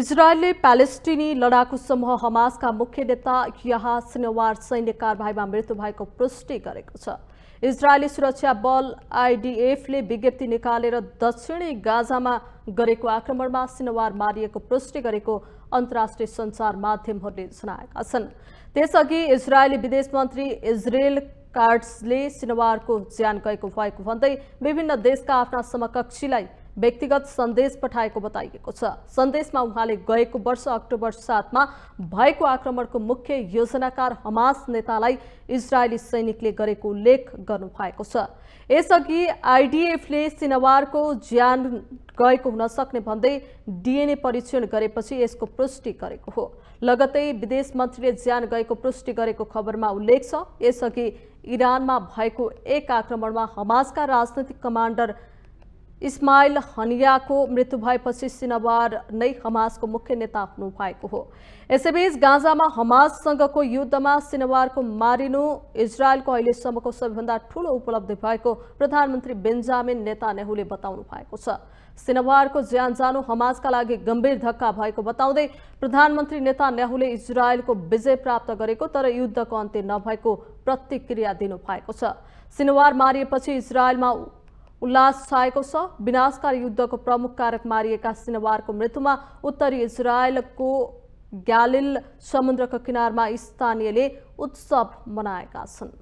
इजरायलले प्यालेस्टिनी लडाकु समूह हमासका मुख्य नेता यहाँ सिनेवार सैन्य कारवाहीमा मृत्यु भएको पुष्टि गरेको छ इजरायली सुरक्षा बल आइडिएफले विज्ञप्ति निकालेर दक्षिणी गाजामा गरेको आक्रमणमा सिनेवार मारिएको पुष्टि गरेको अन्तर्राष्ट्रिय सञ्चार माध्यमहरूले जनाएका छन् त्यसअघि इजरायली विदेश मन्त्री इजरायल कार्ड्सले सिनेवारको ज्यान गएको भएको भन्दै विभिन्न देशका आफ्ना समकक्षीलाई व्यक्तिगत सन्देश पठाएको बताइएको छ सन्देशमा उहाँले गएको वर्ष अक्टोबर सातमा भएको आक्रमणको मुख्य योजनाकार हमास नेतालाई इजरायली सैनिकले गरेको उल्लेख भएको छ यसअघि आइडिएफले सिनवारको ज्यान गएको हुन सक्ने भन्दै डिएनए परीक्षण गरेपछि यसको पुष्टि गरेको हो लगतै विदेश मन्त्रीले ज्यान गएको पुष्टि गरेको खबरमा उल्लेख छ यसअघि इरानमा भएको एक आक्रमणमा हमासका राजनैतिक कमान्डर इस्माइल हनियाको मृत्यु भएपछि सिनवार नै हमासको मुख्य नेता हुनु भएको हो यसैबीच गाजामा हमाससँगको युद्धमा सिनवारको मारिनु इजरायलको अहिलेसम्मको सबैभन्दा ठूलो उपलब्धि भएको प्रधानमन्त्री बेन्जामिन नेतान्याहुले बताउनु भएको छ सिनवारको ज्यान जानु हमासका लागि गम्भीर धक्का भएको बताउँदै प्रधानमन्त्री नेतान्याहुले इजरायलको विजय प्राप्त गरेको तर युद्धको अन्त्य नभएको प्रतिक्रिया दिनु भएको छ सिनवार मारिएपछि इजरायलमा उल्लास छाएको छ विनाशकारी युद्धको प्रमुख कारक मारिएका सिनेवारको मृत्युमा उत्तरी इजरायलको ग्यालिल समुद्रको किनारमा स्थानीयले उत्सव मनाएका छन्